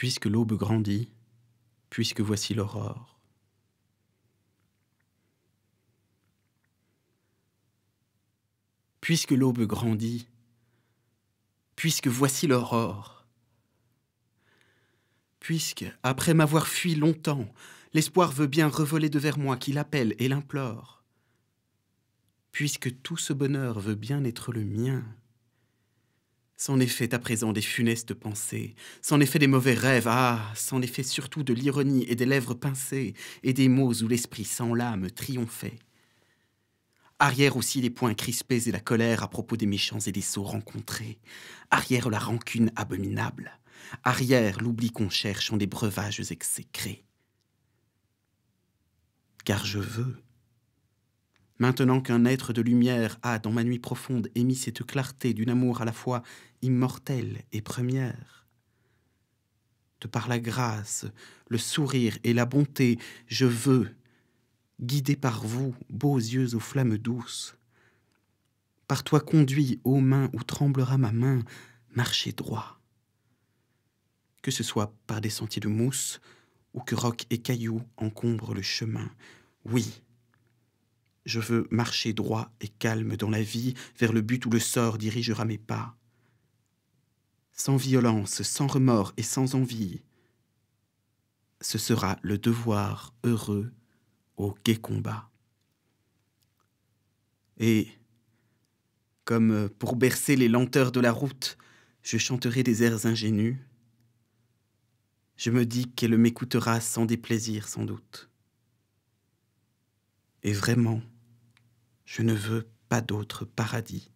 puisque l'aube grandit, puisque voici l'aurore. Puisque l'aube grandit, puisque voici l'aurore. Puisque, après m'avoir fui longtemps, l'espoir veut bien revoler devers moi qui l'appelle et l'implore. Puisque tout ce bonheur veut bien être le mien, S'en est fait à présent des funestes pensées, s'en est fait des mauvais rêves, ah, s'en est fait surtout de l'ironie et des lèvres pincées, et des mots où l'esprit sans l'âme triomphait. Arrière aussi les poings crispés et la colère à propos des méchants et des sots rencontrés. Arrière la rancune abominable. Arrière l'oubli qu'on cherche en des breuvages exécrés. Car je veux, Maintenant qu'un être de lumière a, dans ma nuit profonde, émis cette clarté d'une amour à la fois immortelle et première, de par la grâce, le sourire et la bonté, je veux, guidé par vous, beaux yeux aux flammes douces, par toi conduit aux mains où tremblera ma main, marcher droit. Que ce soit par des sentiers de mousse, ou que rocs et cailloux encombrent le chemin, oui, je veux marcher droit et calme dans la vie, vers le but où le sort dirigera mes pas. Sans violence, sans remords et sans envie. Ce sera le devoir heureux au gai combat. Et, comme pour bercer les lenteurs de la route, je chanterai des airs ingénus. Je me dis qu'elle m'écoutera sans déplaisir, sans doute. Et vraiment, je ne veux pas d'autre paradis.